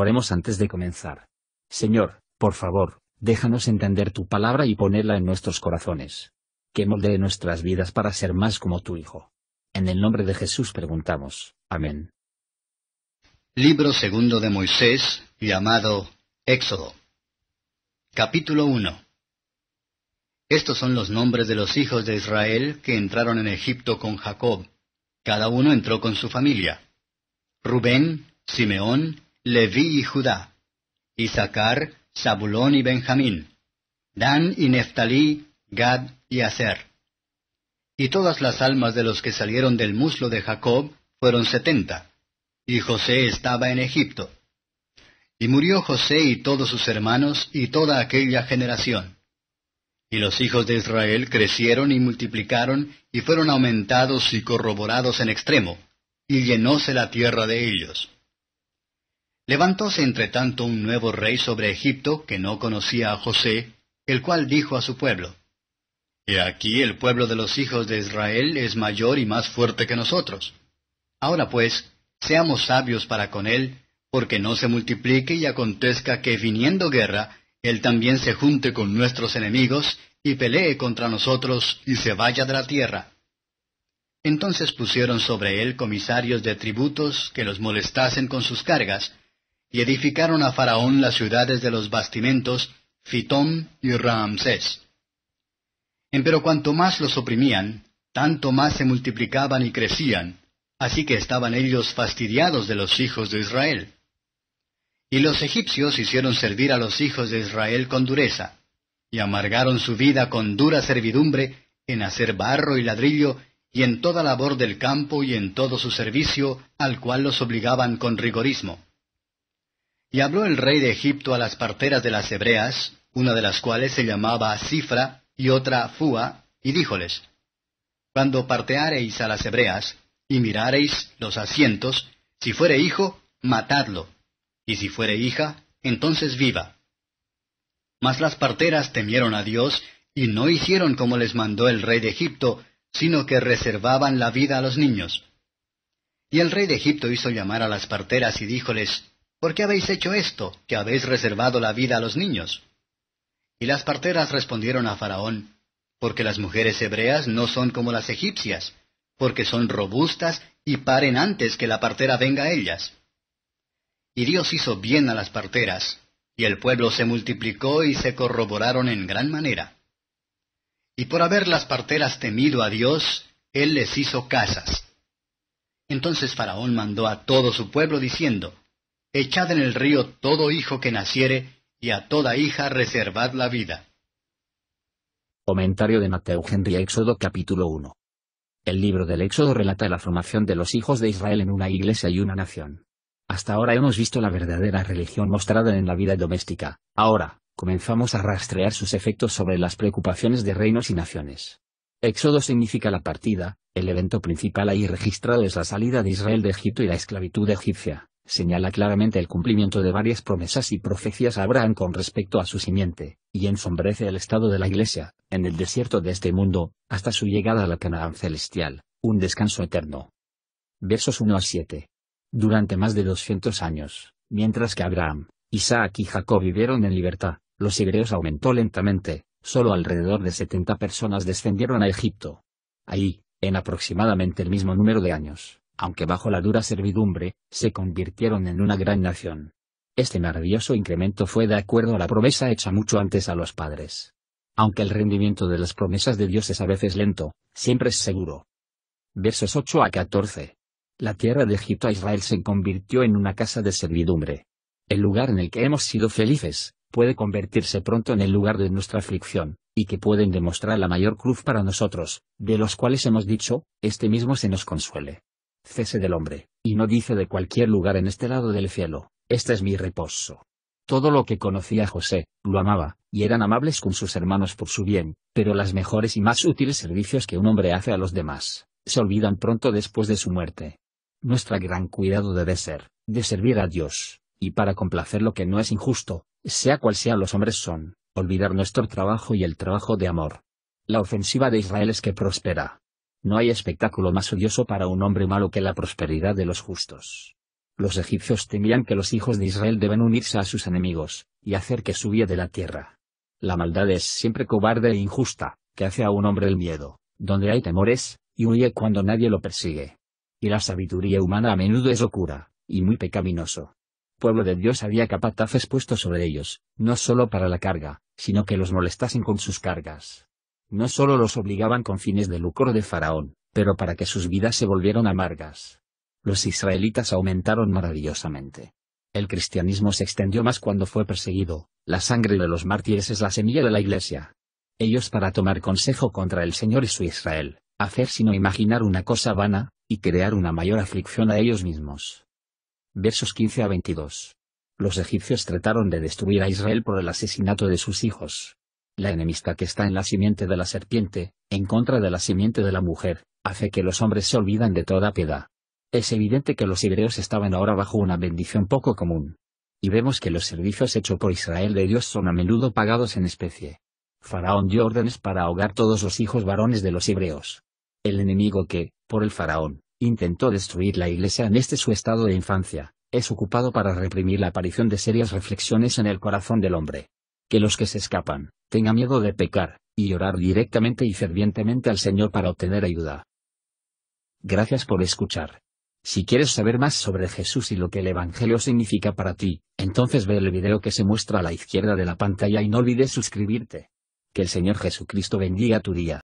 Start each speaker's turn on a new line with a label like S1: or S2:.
S1: Oremos antes de comenzar. Señor, por favor, déjanos entender tu palabra y ponerla en nuestros corazones. Que moldee nuestras vidas para ser más como tu Hijo.
S2: En el nombre de Jesús preguntamos. Amén. Libro segundo de Moisés, llamado Éxodo. Capítulo 1. Estos son los nombres de los hijos de Israel que entraron en Egipto con Jacob. Cada uno entró con su familia. Rubén, Simeón, Leví y Judá, Isaacar, Zabulón y Benjamín, Dan y Neftalí, Gad y Aser. Y todas las almas de los que salieron del muslo de Jacob fueron setenta, y José estaba en Egipto. Y murió José y todos sus hermanos y toda aquella generación. Y los hijos de Israel crecieron y multiplicaron y fueron aumentados y corroborados en extremo, y llenóse la tierra de ellos. Levantóse entretanto un nuevo rey sobre Egipto que no conocía a José, el cual dijo a su pueblo, He aquí el pueblo de los hijos de Israel es mayor y más fuerte que nosotros. Ahora pues, seamos sabios para con él, porque no se multiplique y acontezca que viniendo guerra, él también se junte con nuestros enemigos y pelee contra nosotros y se vaya de la tierra. Entonces pusieron sobre él comisarios de tributos que los molestasen con sus cargas, y edificaron a Faraón las ciudades de los bastimentos, Fitón y Ramsés. Empero cuanto más los oprimían, tanto más se multiplicaban y crecían, así que estaban ellos fastidiados de los hijos de Israel. Y los egipcios hicieron servir a los hijos de Israel con dureza, y amargaron su vida con dura servidumbre en hacer barro y ladrillo, y en toda labor del campo y en todo su servicio, al cual los obligaban con rigorismo y habló el rey de Egipto a las parteras de las hebreas, una de las cuales se llamaba Cifra y otra Fua, y díjoles, Cuando parteareis a las hebreas, y mirareis los asientos, si fuere hijo, matadlo, y si fuere hija, entonces viva. Mas las parteras temieron a Dios, y no hicieron como les mandó el rey de Egipto, sino que reservaban la vida a los niños. Y el rey de Egipto hizo llamar a las parteras y díjoles, ¿Por qué habéis hecho esto, que habéis reservado la vida a los niños? Y las parteras respondieron a Faraón, porque las mujeres hebreas no son como las egipcias, porque son robustas y paren antes que la partera venga a ellas. Y Dios hizo bien a las parteras, y el pueblo se multiplicó y se corroboraron en gran manera. Y por haber las parteras temido a Dios, Él les hizo casas. Entonces Faraón mandó a todo su pueblo diciendo, Echad en el río todo hijo que naciere, y a toda hija reservad la vida.
S1: Comentario de Mateo Henry Éxodo capítulo 1. El libro del Éxodo relata la formación de los hijos de Israel en una iglesia y una nación. Hasta ahora hemos visto la verdadera religión mostrada en la vida doméstica, ahora, comenzamos a rastrear sus efectos sobre las preocupaciones de reinos y naciones. Éxodo significa la partida, el evento principal ahí registrado es la salida de Israel de Egipto y la esclavitud egipcia señala claramente el cumplimiento de varias promesas y profecías a Abraham con respecto a su simiente, y ensombrece el estado de la Iglesia, en el desierto de este mundo, hasta su llegada a la Canaán celestial, un descanso eterno. Versos 1 a 7. Durante más de 200 años, mientras que Abraham, Isaac y Jacob vivieron en libertad, los hebreos aumentó lentamente, solo alrededor de 70 personas descendieron a Egipto. Ahí, en aproximadamente el mismo número de años, aunque bajo la dura servidumbre, se convirtieron en una gran nación. Este maravilloso incremento fue de acuerdo a la promesa hecha mucho antes a los padres. Aunque el rendimiento de las promesas de Dios es a veces lento, siempre es seguro. Versos 8 a 14. La tierra de Egipto a Israel se convirtió en una casa de servidumbre. El lugar en el que hemos sido felices, puede convertirse pronto en el lugar de nuestra aflicción, y que pueden demostrar la mayor cruz para nosotros, de los cuales hemos dicho, este mismo se nos consuele cese del hombre, y no dice de cualquier lugar en este lado del cielo, este es mi reposo. Todo lo que conocía José, lo amaba, y eran amables con sus hermanos por su bien, pero las mejores y más útiles servicios que un hombre hace a los demás, se olvidan pronto después de su muerte. Nuestra gran cuidado debe ser, de servir a Dios, y para complacer lo que no es injusto, sea cual sea los hombres son, olvidar nuestro trabajo y el trabajo de amor. La ofensiva de Israel es que prospera, no hay espectáculo más odioso para un hombre malo que la prosperidad de los justos. Los egipcios temían que los hijos de Israel deben unirse a sus enemigos, y hacer que subía de la tierra. La maldad es siempre cobarde e injusta, que hace a un hombre el miedo, donde hay temores, y huye cuando nadie lo persigue. Y la sabiduría humana a menudo es locura, y muy pecaminoso. Pueblo de Dios había capataces puestos sobre ellos, no solo para la carga, sino que los molestasen con sus cargas no solo los obligaban con fines de lucro de Faraón, pero para que sus vidas se volvieran amargas. Los israelitas aumentaron maravillosamente. El cristianismo se extendió más cuando fue perseguido, la sangre de los mártires es la semilla de la iglesia. Ellos para tomar consejo contra el Señor y su Israel, hacer sino imaginar una cosa vana, y crear una mayor aflicción a ellos mismos. Versos 15 a 22. Los egipcios trataron de destruir a Israel por el asesinato de sus hijos, la enemistad que está en la simiente de la serpiente, en contra de la simiente de la mujer, hace que los hombres se olvidan de toda piedad. Es evidente que los hebreos estaban ahora bajo una bendición poco común. Y vemos que los servicios hechos por Israel de Dios son a menudo pagados en especie. Faraón dio órdenes para ahogar todos los hijos varones de los hebreos. El enemigo que, por el faraón, intentó destruir la iglesia en este su estado de infancia, es ocupado para reprimir la aparición de serias reflexiones en el corazón del hombre que los que se escapan, tengan miedo de pecar, y llorar directamente y fervientemente al Señor para obtener ayuda. Gracias por escuchar. Si quieres saber más sobre Jesús y lo que el Evangelio significa para ti, entonces ve el video que se muestra a la izquierda de la pantalla y no olvides suscribirte. Que el Señor Jesucristo bendiga tu día.